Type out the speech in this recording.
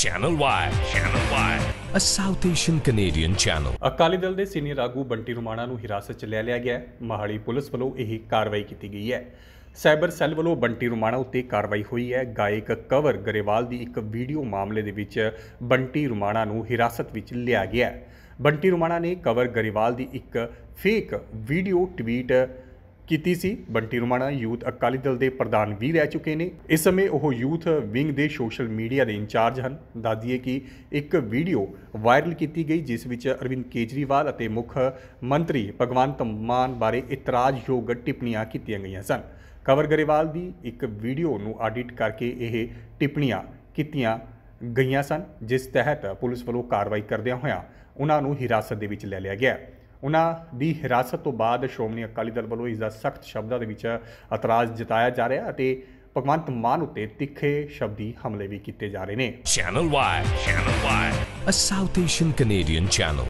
channel Y channel Y uh South Asian Canadian channel Akali Dal ਦੇ senior ਆਗੂ ਬੰਟੀ ਰੁਮਾਣਾ ਨੂੰ ਹਿਰਾਸਤ 'ਚ ਲੈ ਲਿਆ ਗਿਆ ਮਹਾਲੀ ਪੁਲਿਸ ਵੱਲੋਂ ਇਹ ਕਾਰਵਾਈ ਕੀਤੀ ਗਈ ਹੈ ਸਾਈਬਰ ਸੈੱਲ ਵੱਲੋਂ ਬੰਟੀ ਰੁਮਾਣਾ ਉੱਤੇ ਕਾਰਵਾਈ ਹੋਈ ਹੈ ਗਾਇਕ ਕਵਰ ਗਰੇਵਾਲ ਦੀ ਇੱਕ ਵੀਡੀਓ ਮਾਮਲੇ ਦੇ ਵਿੱਚ ਬੰਟੀ ਰੁਮਾਣਾ ਨੂੰ ਹਿਰਾਸਤ ਵਿੱਚ ਲਿਆ ਗਿਆ ਬੰਟੀ ਰੁਮਾਣਾ ਨੇ ਕਵਰ ਗਰੇਵਾਲ ਦੀ ਇੱਕ ਫੇਕ ਵੀਡੀਓ ਟਵੀਟ ਕੀਤੀ ਸੀ ਬੰਟੀ ਰੁਮਾਣਾ ਯੂਥ ਅਕਾਲੀ ਦਲ ਦੇ ਪ੍ਰਧਾਨ ਵੀ ਰਹਿ ਚੁੱਕੇ ਨੇ ਇਸ ਸਮੇਂ ਉਹ ਯੂਥ ਵਿੰਗ ਦੇ ਸੋਸ਼ਲ ਮੀਡੀਆ ਦੇ ਇੰਚਾਰਜ ਹਨ ਦਾਦੀਏ ਕਿ ਇੱਕ ਵੀਡੀਓ ਵਾਇਰਲ ਕੀਤੀ ਗਈ ਜਿਸ ਵਿੱਚ ਅਰਵਿੰਦ ਕੇਜਰੀਵਾਲ ਅਤੇ ਮੁੱਖ ਮੰਤਰੀ ਭਗਵੰਤ ਮਾਨ ਬਾਰੇ ਇਤਰਾਜ਼ਯੋਗ ਟਿੱਪਣੀਆਂ ਕੀਤੀਆਂ ਗਈਆਂ ਸਨ ਕਵਰ ਗਰੇਵਾਲ ਦੀ ਇੱਕ ਵੀਡੀਓ ਨੂੰ ਆਡਿਟ ਕਰਕੇ ਇਹ ਟਿੱਪਣੀਆਂ ਕੀਤੀਆਂ ਗਈਆਂ ਸਨ ਜਿਸ ਤਹਿਤ ਪੁਲਿਸ ਵੱਲੋਂ ਕਾਰਵਾਈ ਕਰਦਿਆਂ ਹੋਇਆਂ ਉਹਨਾਂ ਨੂੰ ਹਿਰਾਸਤ ਦੇ ਵਿੱਚ ਲੈ ਲਿਆ ਗਿਆ ਉਹਨਾਂ ਦੀ ਹਿਰਾਸਤ ਤੋਂ ਬਾਅਦ ਸ਼ੋਮਨੀ ਅਕਾਲੀ ਦਲ ਵੱਲੋਂ ਇਸ ਦਾ ਸਖਤ ਸ਼ਬਦਾਂ ਦੇ ਵਿੱਚ ਇਤਰਾਜ਼ ਜਤਾਇਆ ਜਾ ਰਿਹਾ ਅਤੇ ਭਗਵੰਤ ਮਾਨ ਉੱਤੇ ਤਿੱਖੇ ਸ਼ਬਦੀ ਹਮਲੇ ਵੀ ਕੀਤੇ ਜਾ ਰਹੇ ਨੇ channel Y channel Y uh South Asian Canadian channel